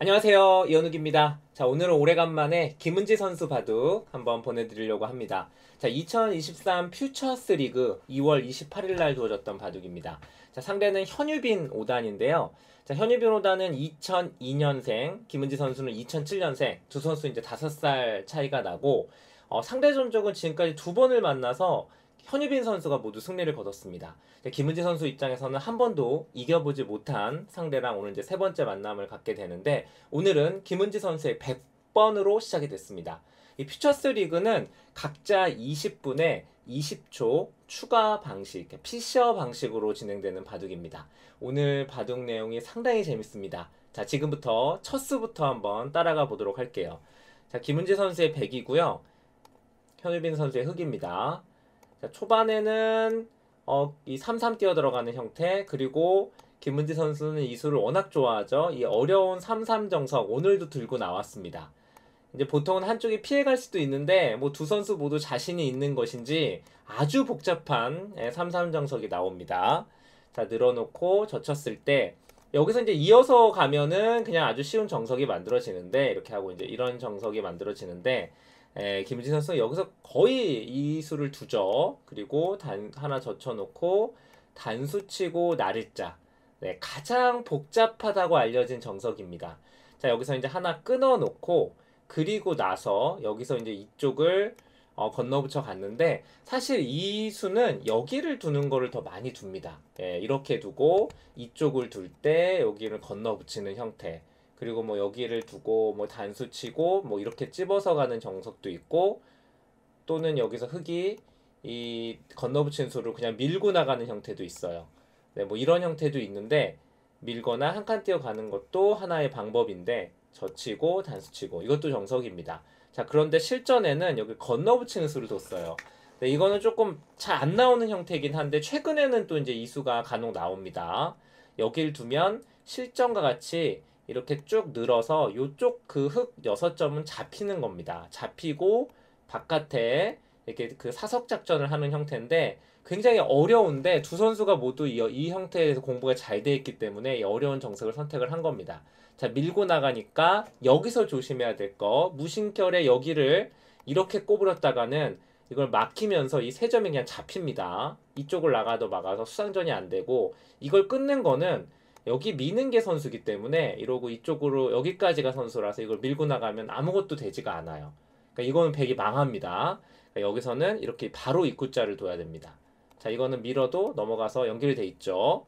안녕하세요. 이현욱입니다. 자, 오늘은 오래간만에 김은지 선수 바둑 한번 보내드리려고 합니다. 자, 2023 퓨처스 리그 2월 28일 날 두어졌던 바둑입니다. 자, 상대는 현유빈 5단인데요. 자, 현유빈 5단은 2002년생, 김은지 선수는 2007년생, 두 선수 이제 5살 차이가 나고, 어, 상대 전적은 지금까지 두 번을 만나서 현유빈 선수가 모두 승리를 거뒀습니다. 김은지 선수 입장에서는 한 번도 이겨보지 못한 상대랑 오늘 이제 세 번째 만남을 갖게 되는데 오늘은 김은지 선수의 100번으로 시작이 됐습니다. 이 퓨처스 리그는 각자 20분에 20초 추가 방식, 피셔 방식으로 진행되는 바둑입니다. 오늘 바둑 내용이 상당히 재밌습니다. 자, 지금부터 첫 수부터 한번 따라가 보도록 할게요. 자, 김은지 선수의 100이고요. 현유빈 선수의 흑입니다. 자, 초반에는 어, 이 3-3 뛰어 들어가는 형태 그리고 김문지 선수는 이 수를 워낙 좋아하죠. 이 어려운 3-3 정석 오늘도 들고 나왔습니다. 이제 보통은 한쪽이 피해갈 수도 있는데 뭐 두 선수 모두 자신이 있는 것인지 아주 복잡한 3-3 예, 정석이 나옵니다. 자 늘어놓고 젖혔을 때 여기서 이제 이어서 가면은 그냥 아주 쉬운 정석이 만들어지는데 이렇게 하고 이제 이런 정석이 만들어지는데 에, 예, 김진 선수 여기서 거의 이수를 두죠. 그리고 단 하나 젖혀놓고 단수치고 나를자 네, 가장 복잡하다고 알려진 정석입니다. 자, 여기서 이제 하나 끊어놓고 그리고 나서 여기서 이제 이쪽을 어, 건너붙여 갔는데 사실 이 수는 여기를 두는 거를 더 많이 둡니다. 예, 이렇게 두고 이쪽을 둘 때 여기를 건너붙이는 형태. 그리고 뭐 여기를 두고 뭐 단수 치고 뭐 이렇게 찝어서 가는 정석도 있고 또는 여기서 흙이 이 건너붙인 수를 그냥 밀고 나가는 형태도 있어요. 네, 뭐 이런 형태도 있는데 밀거나 한 칸 띄어가는 것도 하나의 방법인데 젖히고 단수치고 이것도 정석입니다. 자 그런데 실전에는 여기 건너붙이는 수를 뒀어요. 네, 이거는 조금 잘 안 나오는 형태긴 이 한데 최근에는 또 이제 이수가 간혹 나옵니다. 여길 두면 실전과 같이 이렇게 쭉 늘어서 이쪽 그흙 여섯 점은 잡히는 겁니다. 잡히고 바깥에 이렇게 그 사석 작전을 하는 형태인데 굉장히 어려운데 두 선수가 모두 이, 이 형태에 대해서 공부가 잘 돼 있기 때문에 어려운 정석을 선택을 한 겁니다. 자 밀고 나가니까 여기서 조심해야 될 거무신결에 여기를 이렇게 꼬부렸다가는 이걸 막히면서 이 세 점이 그냥 잡힙니다. 이쪽을 나가도 막아서 수상전이 안 되고 이걸 끊는 거는 여기 미는 게 선수기 때문에 이러고 이쪽으로 여기까지가 선수라서 이걸 밀고 나가면 아무것도 되지가 않아요. 그러니까 이거는 백이 망합니다. 그러니까 여기서는 이렇게 바로 입구자를 둬야 됩니다. 자, 이거는 밀어도 넘어가서 연결이 돼 있죠.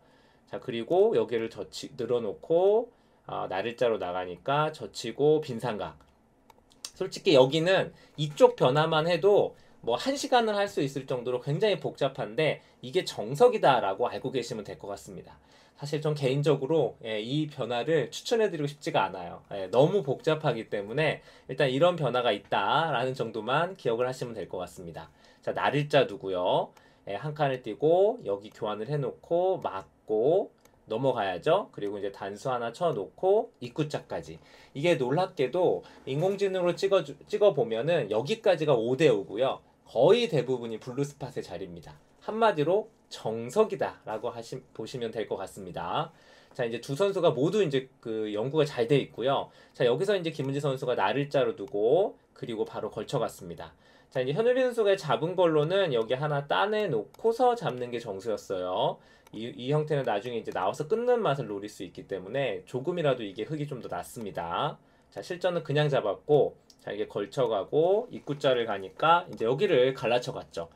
자, 그리고 여기를 젖히 늘어놓고 아, 날일자로 나가니까 젖히고 빈상각. 솔직히 여기는 이쪽 변화만 해도 뭐 한 시간을 할 수 있을 정도로 굉장히 복잡한데 이게 정석이다라고 알고 계시면 될 것 같습니다. 사실 전 개인적으로 예, 이 변화를 추천해드리고 싶지가 않아요. 예, 너무 복잡하기 때문에 일단 이런 변화가 있다라는 정도만 기억을 하시면 될 것 같습니다. 자, 날일자 두구요 예, 한 칸을 띄고 여기 교환을 해놓고 막고 넘어가야죠. 그리고 이제 단수 하나 쳐놓고 입구자까지. 이게 놀랍게도 인공지능으로 찍어 찍어 보면은 여기까지가 5대 5고요. 거의 대부분이 블루스팟의 자리입니다. 한마디로 정석이다라고 하시, 보시면 될 것 같습니다. 자 이제 두 선수가 모두 이제 그 연구가 잘 돼 있고요. 자 여기서 이제 김은지 선수가 나를자로 두고 그리고 바로 걸쳐갔습니다. 자 이제 현우리 선수가 잡은 걸로는 여기 하나 따내 놓고서 잡는 게 정수였어요. 이, 이 형태는 나중에 이제 나와서 끊는 맛을 노릴 수 있기 때문에 조금이라도 이게 흙이 좀 더 낫습니다. 자 실전은 그냥 잡았고 자 이게 걸쳐가고 입구자를 가니까 이제 여기를 갈라쳐 갔죠.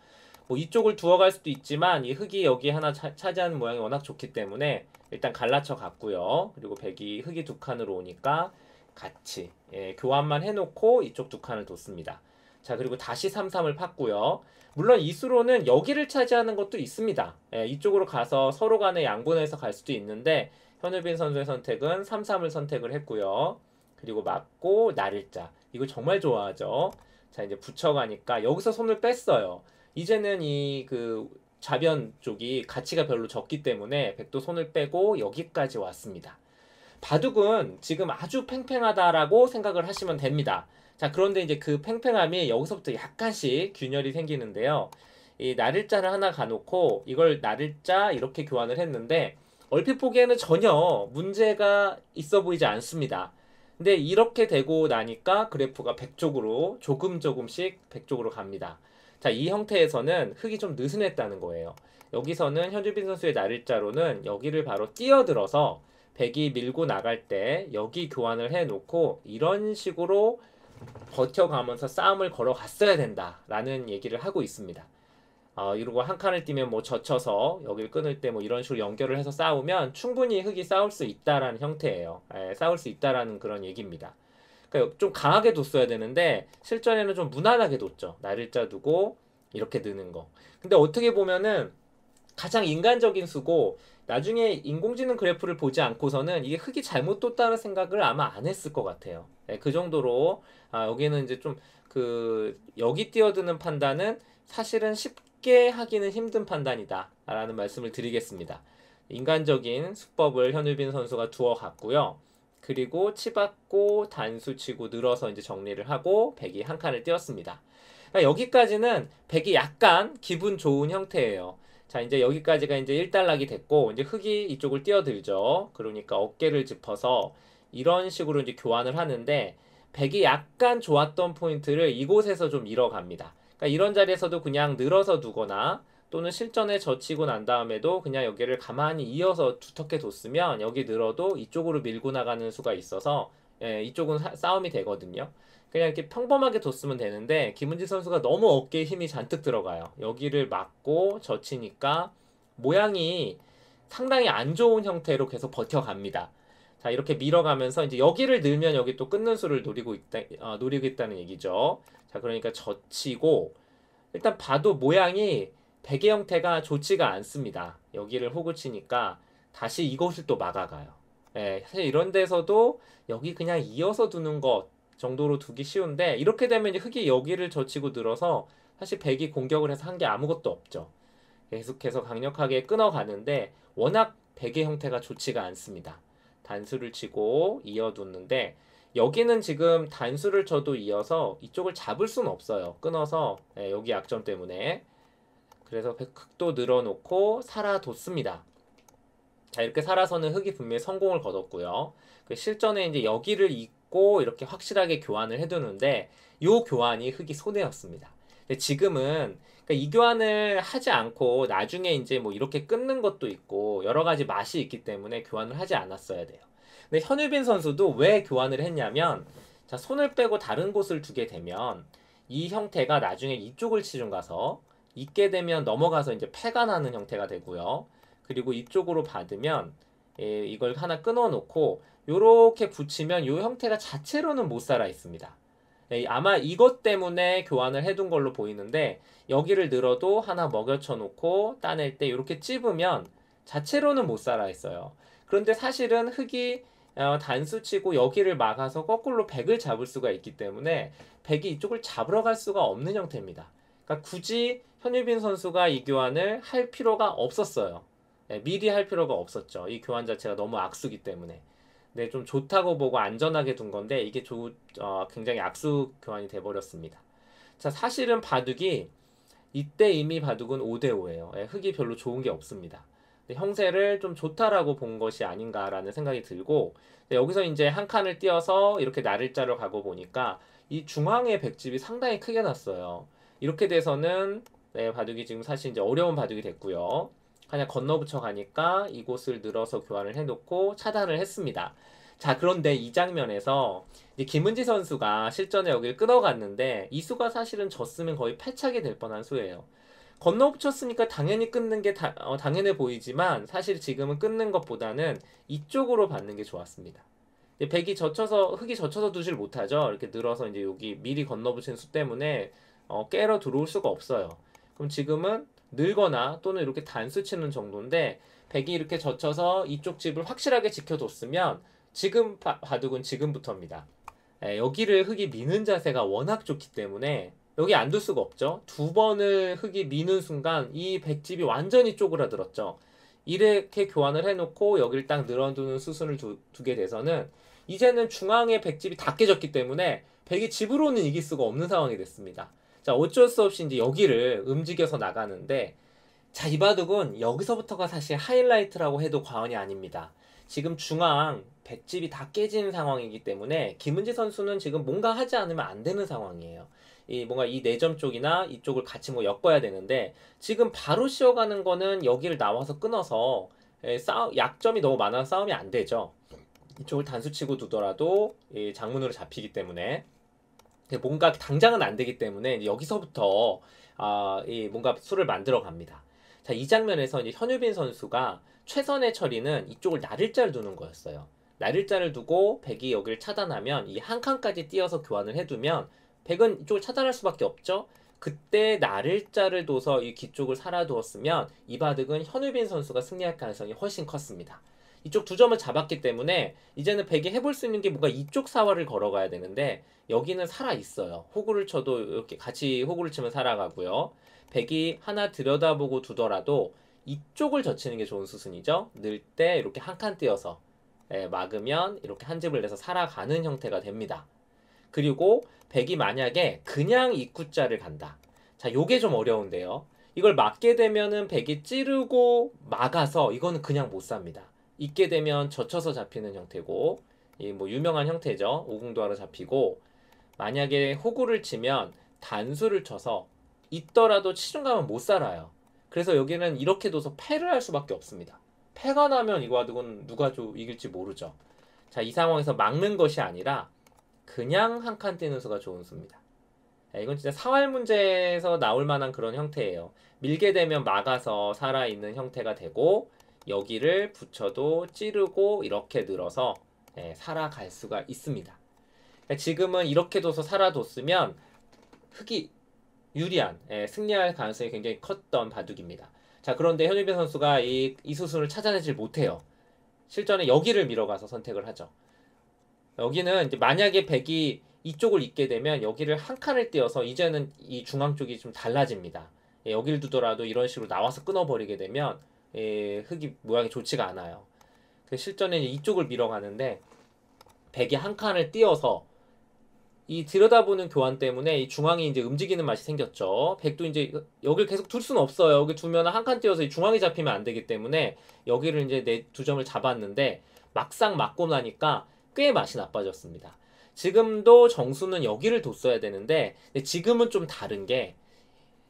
뭐 이쪽을 두어갈 수도 있지만 이흙이 여기 하나 차, 차지하는 모양이 워낙 좋기 때문에 일단 갈라쳐 갔고요. 그리고 백이 흙이두 칸으로 오니까 같이 예, 교환만 해놓고 이쪽 두 칸을 뒀습니다. 자 그리고 다시 삼삼을 팠고요. 물론 이수로는 여기를 차지하는 것도 있습니다. 예, 이쪽으로 가서 서로 간에 양분해서 갈 수도 있는데 현우빈 선수의 선택은 삼삼을 선택을 했고요. 그리고 맞고 나를자 이거 정말 좋아하죠. 자 이제 붙여가니까 여기서 손을 뺐어요. 이제는 이그 좌변 쪽이 가치가 별로 적기 때문에 백도 손을 빼고 여기까지 왔습니다. 바둑은 지금 아주 팽팽하다라고 생각을 하시면 됩니다. 자, 그런데 이제 그 팽팽함이 여기서부터 약간씩 균열이 생기는데요. 이 날일자를 하나 가놓고 이걸 날일자 이렇게 교환을 했는데 얼핏 보기에는 전혀 문제가 있어 보이지 않습니다. 근데 이렇게 되고 나니까 그래프가 100쪽으로 조금 조금씩 100쪽으로 갑니다. 자, 이 형태에서는 흙이 좀 느슨했다는 거예요. 여기서는 현주빈 선수의 날일자로는 여기를 바로 뛰어들어서 백이 밀고 나갈 때 여기 교환을 해놓고 이런 식으로 버텨가면서 싸움을 걸어갔어야 된다라는 얘기를 하고 있습니다. 어, 이러고 한 칸을 뛰면 뭐 젖혀서 여기를 끊을 때 뭐 이런 식으로 연결을 해서 싸우면 충분히 흙이 싸울 수 있다라는 형태예요. 에, 예, 싸울 수 있다라는 그런 얘기입니다. 그러니까 좀 강하게 뒀어야 되는데 실전에는 좀 무난하게 뒀죠. 날일자 두고 이렇게 느는 거. 근데 어떻게 보면은 가장 인간적인 수고 나중에 인공지능 그래프를 보지 않고서는 이게 흙이 잘못 뒀다는 생각을 아마 안 했을 것 같아요. 네, 그 정도로 아, 여기는 이제 좀 그 여기 뛰어드는 판단은 사실은 쉽게 하기는 힘든 판단이다라는 말씀을 드리겠습니다. 인간적인 수법을 현우빈 선수가 두어 갔고요. 그리고 치받고 단수 치고 늘어서 이제 정리를 하고 백이 한 칸을 띄웠습니다. 그러니까 여기까지는 백이 약간 기분 좋은 형태예요. 자 이제 여기까지가 이제 1단락이 됐고 이제 흙이 이쪽을 뛰어들죠. 그러니까 어깨를 짚어서 이런 식으로 이제 교환을 하는데 백이 약간 좋았던 포인트를 이곳에서 좀 잃어갑니다. 그러니까 이런 자리에서도 그냥 늘어서 두거나 또는 실전에 젖히고 난 다음에도 그냥 여기를 가만히 이어서 두텁게 뒀으면 여기 늘어도 이쪽으로 밀고 나가는 수가 있어서 예, 이쪽은 사, 싸움이 되거든요. 그냥 이렇게 평범하게 뒀으면 되는데 김은지 선수가 너무 어깨에 힘이 잔뜩 들어가요. 여기를 막고 젖히니까 모양이 상당히 안 좋은 형태로 계속 버텨갑니다. 자 이렇게 밀어가면서 이제 여기를 늘면 여기 또 끊는 수를 노리고 있다 어, 노리겠다는 얘기죠. 자 그러니까 젖히고 일단 봐도 모양이 베개 형태가 좋지가 않습니다. 여기를 호구 치니까 다시 이것을 또 막아가요. 예, 사실 이런 데서도 여기 그냥 이어서 두는 것 정도로 두기 쉬운데 이렇게 되면 흙이 여기를 젖히고 늘어서 사실 백이 공격을 해서 한 게 아무것도 없죠. 계속해서 강력하게 끊어가는데 워낙 백의 형태가 좋지가 않습니다. 단수를 치고 이어뒀는데 여기는 지금 단수를 쳐도 이어서 이쪽을 잡을 수는 없어요. 끊어서 예, 여기 약점 때문에 그래서 흙도 늘어놓고 살아뒀습니다. 자 이렇게 살아서는 흙이 분명히 성공을 거뒀고요. 그 실전에 이제 여기를 잇고 이렇게 확실하게 교환을 해두는데 요 교환이 흙이 손해였습니다. 근데 지금은 그러니까 이 교환을 하지 않고 나중에 이제 뭐 이렇게 끊는 것도 있고 여러 가지 맛이 있기 때문에 교환을 하지 않았어야 돼요. 근데 현유빈 선수도 왜 교환을 했냐면 자 손을 빼고 다른 곳을 두게 되면 이 형태가 나중에 이쪽을 치중 가서 있게 되면 넘어가서 이제 폐가 나는 형태가 되고요. 그리고 이쪽으로 받으면 예, 이걸 하나 끊어놓고 이렇게 붙이면 요 형태가 자체로는 못 살아 있습니다. 예, 아마 이것 때문에 교환을 해둔 걸로 보이는데 여기를 늘어도 하나 먹여쳐 놓고 따낼 때 이렇게 찝으면 자체로는 못 살아 있어요. 그런데 사실은 흙이 어, 단수치고 여기를 막아서 거꾸로 백을 잡을 수가 있기 때문에 백이 이쪽을 잡으러 갈 수가 없는 형태입니다. 그러니까 굳이 현유빈 선수가 이 교환을 할 필요가 없었어요. 네, 미리 할 필요가 없었죠. 이 교환 자체가 너무 악수기 때문에. 네, 좀 좋다고 보고 안전하게 둔 건데 이게 조, 어, 굉장히 악수 교환이 돼버렸습니다. 자, 사실은 바둑이 이때 이미 바둑은 5대5예요. 예, 흙이 별로 좋은 게 없습니다. 형세를 좀 좋다라고 본 것이 아닌가라는 생각이 들고 여기서 이제 한 칸을 띄어서 이렇게 나를자로 가고 보니까 이 중앙의 백집이 상당히 크게 났어요. 이렇게 돼서는 네, 바둑이 지금 사실 이제 어려운 바둑이 됐고요. 그냥 건너붙여 가니까 이곳을 늘어서 교환을 해놓고 차단을 했습니다. 자, 그런데 이 장면에서 김은지 선수가 실전에 여기를 끌어갔는데 이 수가 사실은 졌으면 거의 패착이 될 뻔한 수예요. 건너붙였으니까 당연히 끊는 게 다, 어, 당연해 보이지만 사실 지금은 끊는 것보다는 이쪽으로 받는 게 좋았습니다. 백이 젖혀서 흙이 젖혀서 두질 못하죠. 이렇게 늘어서 이제 여기 미리 건너붙인 수 때문에 어, 깨러 들어올 수가 없어요. 그럼 지금은 늘거나 또는 이렇게 단수치는 정도인데 백이 이렇게 젖혀서 이쪽 집을 확실하게 지켜뒀으면 지금 바, 바둑은 지금부터입니다. 에, 예, 여기를 흙이 미는 자세가 워낙 좋기 때문에 여기 안 둘 수가 없죠. 두 번을 흙이 미는 순간 이 백집이 완전히 쪼그라들었죠. 이렇게 교환을 해놓고 여기를 딱 늘어두는 수순을 두, 두게 돼서는 이제는 중앙에 백집이 다 깨졌기 때문에 백이 집으로는 이길 수가 없는 상황이 됐습니다. 자 어쩔 수 없이 이제 여기를 움직여서 나가는데 자이 바둑은 여기서부터가 사실 하이라이트라고 해도 과언이 아닙니다. 지금 중앙 백집이 다 깨진 상황이기 때문에 김은지 선수는 지금 뭔가 하지 않으면 안 되는 상황이에요. 이 뭔가 이 내점 쪽이나 이쪽을 같이 뭐 엮어야 되는데 지금 바로 씌어가는 거는 여기를 나와서 끊어서 예, 싸 약점이 너무 많아서 싸움이 안 되죠. 이쪽을 단수치고 두더라도 장문으로 잡히기 때문에 뭔가 당장은 안 되기 때문에 여기서부터 아, 이 뭔가 수를 만들어 갑니다. 자, 이 장면에서 이제 현유빈 선수가 최선의 처리는 이쪽을 나일자를 두는 거였어요. 나일자를 두고 백이 여기를 차단하면 이 한 칸까지 띄어서 교환을 해두면 백은 이쪽을 차단할 수밖에 없죠. 그때 나일자를 둬서 이 기쪽을 살아두었으면 이 바둑은 현우빈 선수가 승리할 가능성이 훨씬 컸습니다. 이쪽 두 점을 잡았기 때문에 이제는 백이 해볼 수 있는 게 뭔가 이쪽 사활을 걸어가야 되는데 여기는 살아 있어요. 호구를 쳐도 이렇게 같이 호구를 치면 살아가고요. 백이 하나 들여다보고 두더라도 이쪽을 젖히는 게 좋은 수순이죠. 늘 때 이렇게 한 칸 띄어서 예, 막으면 이렇게 한 집을 내서 살아가는 형태가 됩니다. 그리고 백이 만약에 그냥 입구자를 간다. 자, 요게 좀 어려운데요. 이걸 막게 되면은 백이 찌르고 막아서 이거는 그냥 못 삽니다. 있게 되면 젖혀서 잡히는 형태고 이뭐 유명한 형태죠. 오공도화로 잡히고 만약에 호구를 치면 단수를 쳐서 있더라도 치중 가면 못 살아요. 그래서 여기는 이렇게 둬서 패를 할 수밖에 없습니다. 패가 나면 이거 가지고는 누가 좀 이길지 모르죠. 자, 이 상황에서 막는 것이 아니라 그냥 한 칸 뛰는 수가 좋은 수입니다. 야, 이건 진짜 사활 문제에서 나올 만한 그런 형태예요. 밀게 되면 막아서 살아있는 형태가 되고 여기를 붙여도 찌르고 이렇게 늘어서 예, 살아갈 수가 있습니다. 그러니까 지금은 이렇게 둬서 살아뒀으면 흑이 유리한 예, 승리할 가능성이 굉장히 컸던 바둑입니다. 자 그런데 현유빈 선수가 이, 이 수순을 찾아내질 못해요. 실전에 여기를 밀어가서 선택을 하죠. 여기는 이제 만약에 백이 이쪽을 잇게 되면 여기를 한 칸을 띄어서 이제는 이 중앙 쪽이 좀 달라집니다. 예, 여기를 두더라도 이런 식으로 나와서 끊어버리게 되면 예, 흙이 모양이 좋지가 않아요. 그 실전에 이쪽을 밀어가는데 백이 한 칸을 띄어서 이 들여다보는 교환 때문에 이 중앙이 이제 움직이는 맛이 생겼죠. 백도 이제 여기를 계속 둘 수는 없어요. 여기 두면 한 칸 띄어서 이 중앙이 잡히면 안 되기 때문에 여기를 이제 네 두 점을 잡았는데 막상 맞고 나니까 꽤 맛이 나빠졌습니다. 지금도 정수는 여기를 뒀어야 되는데 지금은 좀 다른 게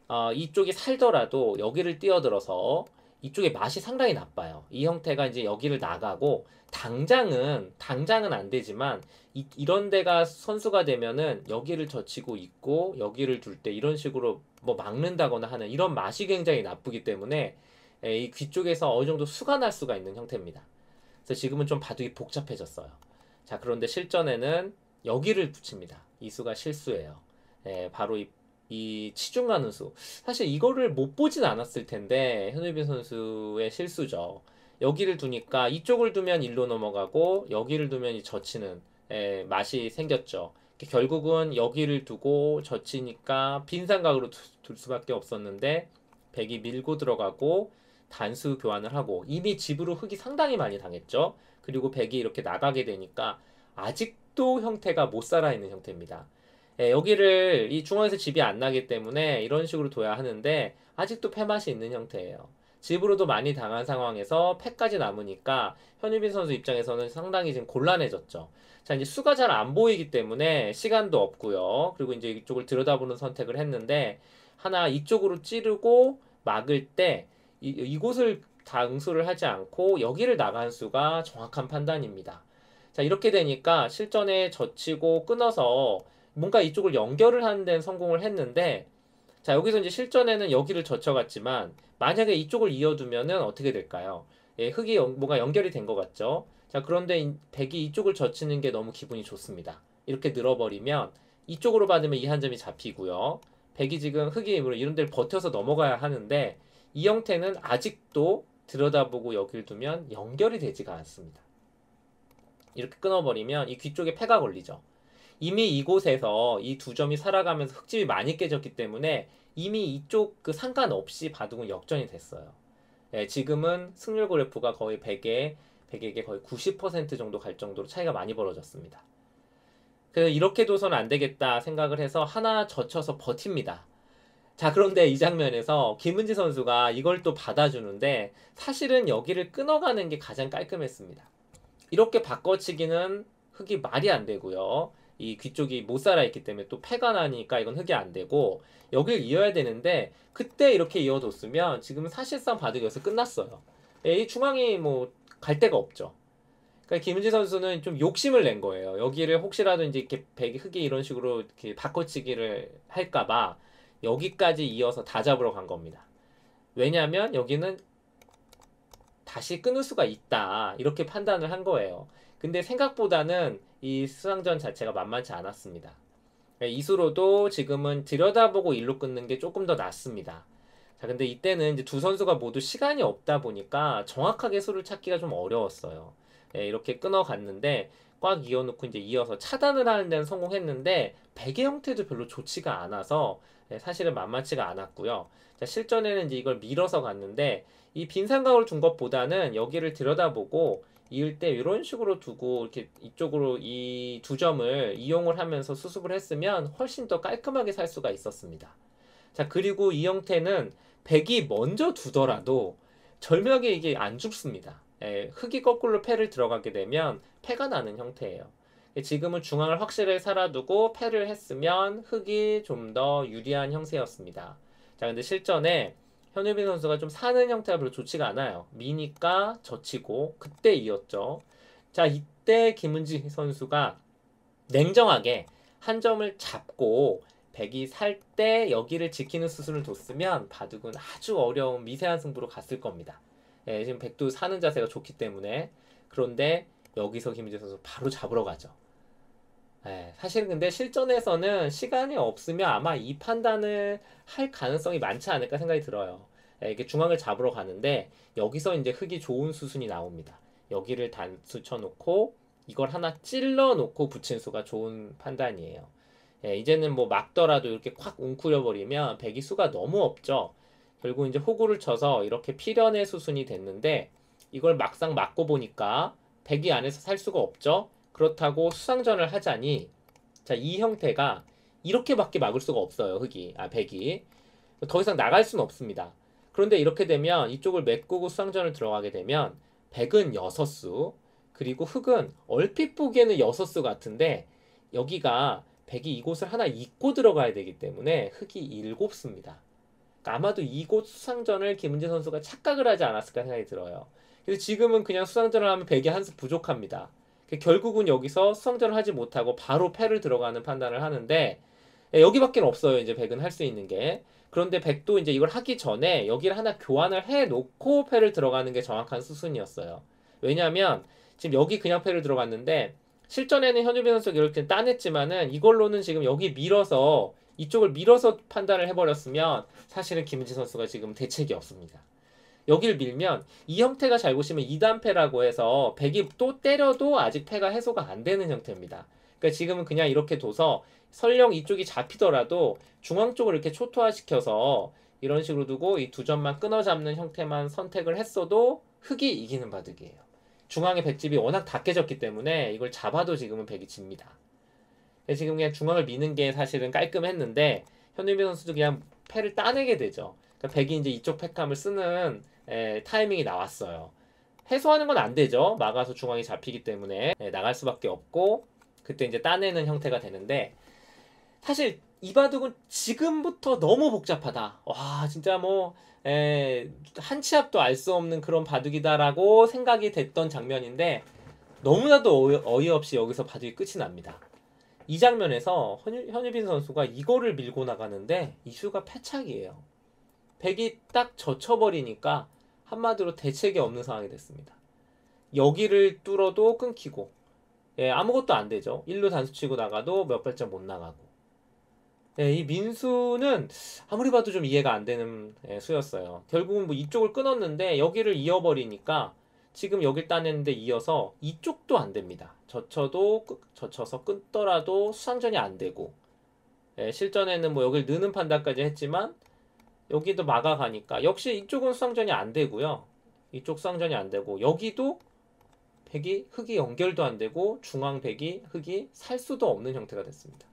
어, 이쪽이 살더라도 여기를 뛰어들어서 이쪽에 맛이 상당히 나빠요. 이 형태가 이제 여기를 나가고 당장은 당장은 안 되지만 이, 이런 데가 선수가 되면은 여기를 젖히고 있고 여기를 둘 때 이런 식으로 뭐 막는다거나 하는 이런 맛이 굉장히 나쁘기 때문에 예, 이귀 쪽에서 어느 정도 수가 날 수가 있는 형태입니다. 그래서 지금은 좀 바둑이 복잡해졌어요. 자 그런데 실전에는 여기를 붙입니다. 이수가 실수예요. 예, 바로 이이 치중하는 수 사실 이거를 못 보진 않았을 텐데 현우빈 선수의 실수죠. 여기를 두니까 이쪽을 두면 일로 넘어가고 여기를 두면 이 젖히는 에, 예, 맛이 생겼죠. 결국은 여기를 두고 젖히니까 빈 삼각으로 두, 둘 수밖에 없었는데 백이 밀고 들어가고 단수 교환을 하고 이미 집으로 흙이 상당히 많이 당했죠. 그리고 백이 이렇게 나가게 되니까 아직도 형태가 못 살아있는 형태입니다. 예, 여기를 이 중앙에서 집이 안 나기 때문에 이런 식으로 둬야 하는데 아직도 폐맛이 있는 형태예요. 집으로도 많이 당한 상황에서 패까지 남으니까 현유빈 선수 입장에서는 상당히 지금 곤란해졌죠. 자, 이제 수가 잘 안 보이기 때문에 시간도 없고요. 그리고 이제 이쪽을 들여다보는 선택을 했는데 하나 이쪽으로 찌르고 막을 때 이, 이곳을 당수를 하지 않고 여기를 나간 수가 정확한 판단입니다. 자, 이렇게 되니까 실전에 젖히고 끊어서 뭔가 이쪽을 연결을 하는 데는 성공을 했는데 자 여기서 이제 실전에는 여기를 젖혀갔지만 만약에 이쪽을 이어두면은 어떻게 될까요? 예, 흙이 연, 뭔가 연결이 된 것 같죠? 자 그런데 백이 이쪽을 젖히는 게 너무 기분이 좋습니다. 이렇게 늘어버리면 이쪽으로 받으면 이 한 점이 잡히고요. 백이 지금 흙이 뭐 이런 데를 버텨서 넘어가야 하는데 이 형태는 아직도 들여다보고 여길 두면 연결이 되지가 않습니다. 이렇게 끊어버리면 이귀 쪽에 패가 걸리죠. 이미 이곳에서 이 두 점이 살아가면서 흙집이 많이 깨졌기 때문에 이미 이쪽 그 상관없이 바둑은 역전이 됐어요. 예, 지금은 승률 그래프가 거의 100에 100에게 거의 90% 정도 갈 정도로 차이가 많이 벌어졌습니다. 그래서 이렇게 둬서는 안 되겠다 생각을 해서 하나 젖혀서 버팁니다. 자 그런데 이 장면에서 김은지 선수가 이걸 또 받아주는데 사실은 여기를 끊어가는 게 가장 깔끔했습니다. 이렇게 바꿔치기는 흙이 말이 안 되고요. 이귀 쪽이 못 살아있기 때문에 또 폐가 나니까 이건 흙이 안 되고 여길 이어야 되는데 그때 이렇게 이어뒀으면 지금 사실상 바둑에서 끝났어요. 예, 이 중앙이 뭐 갈 데가 없죠. 그러니까 김은지 선수는 좀 욕심을 낸 거예요. 여기를 혹시라도 이제 이렇게 백이 흙이 이런 식으로 이렇게 바꿔치기를 할까봐 여기까지 이어서 다 잡으러 간 겁니다. 왜냐하면 여기는 다시 끊을 수가 있다 이렇게 판단을 한 거예요. 근데 생각보다는 이 수상전 자체가 만만치 않았습니다. 그러니까 이수로도 지금은 들여다보고 일로 끊는 게 조금 더 낫습니다. 자, 근데 이때는 이제 두 선수가 모두 시간이 없다 보니까 정확하게 수를 찾기가 좀 어려웠어요. 예, 이렇게 끊어갔는데 꽉 이어놓고 이제 이어서 차단을 하는 데는 성공했는데 베개 형태도 별로 좋지가 않아서 예, 사실은 만만치가 않았고요. 자, 실전에는 이제 이걸 밀어서 갔는데 이 빈상각으로둔 것보다는 여기를 들여다보고 이을 때 이런 식으로 두고 이렇게 이쪽으로 이 두 점을 이용을 하면서 수습을 했으면 훨씬 더 깔끔하게 살 수가 있었습니다. 자 그리고 이 형태는 백이 먼저 두더라도 절묘하게 이게 안 죽습니다. 예, 흙이 거꾸로 패를 들어가게 되면 패가 나는 형태예요. 지금은 중앙을 확실하게 살아두고 패를 했으면 흙이 좀 더 유리한 형세였습니다. 자, 근데 실전에 현우빈 선수가 좀 사는 형태가 별로 좋지가 않아요. 미니까 젖히고 그때 이었죠. 자 이때 김은지 선수가 냉정하게 한 점을 잡고 백이 살 때 여기를 지키는 수순을 뒀으면 바둑은 아주 어려운 미세한 승부로 갔을 겁니다. 예, 지금 백도 사는 자세가 좋기 때문에 그런데 여기서 김은지 선수 바로 잡으러 가죠. 네, 사실 근데 실전에서는 시간이 없으면 아마 이 판단을 할 가능성이 많지 않을까 생각이 들어요. 네, 이게 중앙을 잡으러 가는데 여기서 이제 흙이 좋은 수순이 나옵니다. 여기를 단수 쳐놓고 이걸 하나 찔러놓고 붙인 수가 좋은 판단이에요. 예, 이제는 뭐 막더라도 이렇게 콱 웅크려버리면 배기수가 너무 없죠. 결국 이제 호구를 쳐서 이렇게 필연의 수순이 됐는데 이걸 막상 막고 보니까 배기 안에서 살 수가 없죠. 그렇다고 수상전을 하자니 자 이 형태가 이렇게밖에 막을 수가 없어요 흑이 아 백이 더 이상 나갈 수는 없습니다 그런데 이렇게 되면 이쪽을 메꾸고 수상전을 들어가게 되면 백은 여섯 수 그리고 흑은 얼핏 보기에는 여섯 수 같은데 여기가 백이 이곳을 하나 잊고 들어가야 되기 때문에 흑이 일곱 수입니다 그러니까 아마도 이곳 수상전을 김은재 선수가 착각을 하지 않았을까 생각이 들어요 그래서 지금은 그냥 수상전을 하면 백이 한 수 부족합니다 결국은 여기서 수성전을 하지 못하고 바로 패를 들어가는 판단을 하는데 예, 여기밖에 없어요. 이제 백은 할 수 있는 게. 그런데 백도 이제 이걸 하기 전에 여기를 하나 교환을 해 놓고 패를 들어가는 게 정확한 수순이었어요. 왜냐하면 지금 여기 그냥 패를 들어갔는데 실전에는 현유빈 선수가 이렇게 따냈지만은 이걸로는 지금 여기 밀어서 이쪽을 밀어서 판단을 해버렸으면 사실은 김은지 선수가 지금 대책이 없습니다. 여길 밀면 이 형태가 잘 보시면 2단패라고 해서 백이또 때려도 아직 패가 해소가 안 되는 형태입니다. 그러니까 지금은 그냥 이렇게 둬서 설령 이쪽이 잡히더라도 중앙 쪽을 이렇게 초토화시켜서 이런 식으로 두고 이 두 점만 끊어 잡는 형태만 선택을 했어도 흑이 이기는 바둑이에요. 중앙의 백집이 워낙 다 깨졌기 때문에 이걸 잡아도 지금은 백이 집니다. 지금 그냥 중앙을 미는 게 사실은 깔끔했는데 현우미 선수도 그냥 패를 따내게 되죠. 그러니까 백이 이제 이쪽 패캄을 쓰는 에, 예, 타이밍이 나왔어요. 해소하는 건 안 되죠. 막아서 중앙이 잡히기 때문에 에, 예, 나갈 수밖에 없고 그때 이제 따내는 형태가 되는데 사실 이바둑은 지금부터 너무 복잡하다. 와 진짜 뭐 한치 예, 앞도 알 수 없는 그런 바둑이다라고 생각이 됐던 장면인데 너무나도 어이, 없이 여기서 바둑이 끝이 납니다. 이 장면에서 현유, 현유빈 선수가 이거를 밀고 나가는데 이슈가 패착이에요. 백이 딱 젖혀버리니까 한마디로 대책이 없는 상황이 됐습니다. 여기를 뚫어도 끊기고 예, 아무것도 안 되죠. 일루 단수 치고 나가도 몇 발짝 못 나가고. 예, 이 민수는 아무리 봐도 좀 이해가 안 되는 예, 수였어요. 결국은 뭐 이쪽을 끊었는데 여기를 이어버리니까 지금 여길 따냈는데 이어서 이쪽도 안 됩니다. 젖혀도 젖혀서 끊더라도 수상전이 안 되고 예, 실전에는 뭐 여길 느는 판단까지 했지만 여기도 막아가니까 역시 이쪽은 수상전이 안 되고요. 이쪽 수상전이 안 되고 여기도 백이 흙이 연결도 안 되고 중앙 백이 흙이 살 수도 없는 형태가 됐습니다.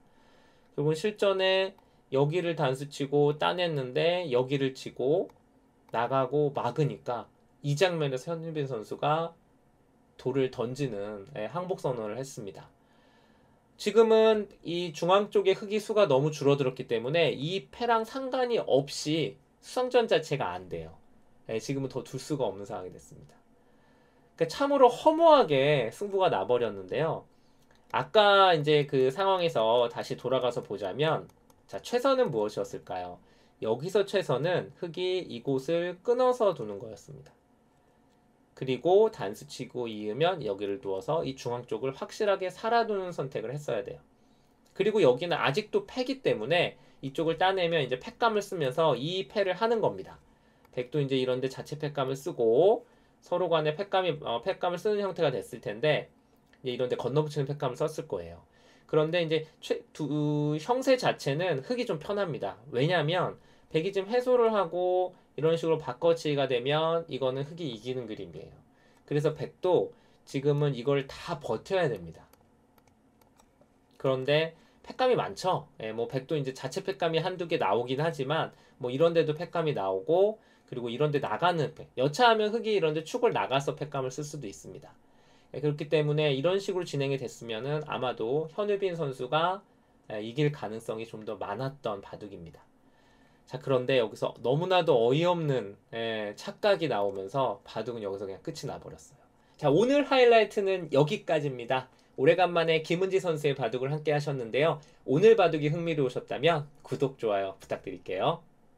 결국은 실전에 여기를 단수치고 따냈는데 여기를 치고 나가고 막으니까 이 장면에서 현빈 선수가 돌을 던지는 예, 항복 선언을 했습니다. 지금은 이 중앙 쪽의 흙이 수가 너무 줄어들었기 때문에 이폐랑 상관이 없이 수성전 자체가 안 돼요. 예, 지금은 더 둘 수가 없는 상황이 됐습니다. 그러니까 참으로 허무하게 승부가 나버렸는데요. 아까 이제 그 상황에서 다시 돌아가서 보자면 자 최선은 무엇이었을까요? 여기서 최선은 흙이 이곳을 끊어서 두는 거였습니다. 그리고 단수 치고 이으면 여기를 두어서 이 중앙 쪽을 확실하게 살아두는 선택을 했어야 돼요. 그리고 여기는 아직도 패기 때문에 이쪽을 따내면 이제 패감을 쓰면서 이 패를 하는 겁니다. 백도 이제 이런데 자체 패감을 쓰고 서로 간에 패감이 어, 팩감을 쓰는 형태가 됐을 텐데 이런데 건너붙이는 패감을 썼을 거예요. 그런데 이제 최, 두, 어, 형세 자체는 흙이 좀 편합니다. 왜냐하면 백이 쯤 해소를 하고 이런 식으로 바꿔치기가 되면 이거는 흑이 이기는 그림이에요. 그래서 백도 지금은 이걸 다 버텨야 됩니다. 그런데 팩감이 많죠. 예, 뭐 백도 이제 자체 팩감이 한두 개 나오긴 하지만 뭐 이런 데도 팩감이 나오고 그리고 이런 데 나가는 팩. 여차하면 흑이 이런 데 축을 나가서 팩감을 쓸 수도 있습니다. 예, 그렇기 때문에 이런 식으로 진행이 됐으면은 아마도 현우빈 선수가 예, 이길 가능성이 좀 더 많았던 바둑입니다. 자 그런데 여기서 너무나도 어이없는 예, 착각이 나오면서 바둑은 여기서 그냥 끝이 나버렸어요. 자 오늘 하이라이트는 여기까지입니다. 오래간만에 김은지 선수의 바둑을 함께 하셨는데요. 오늘 바둑이 흥미로우셨다면 구독, 좋아요 부탁드릴게요.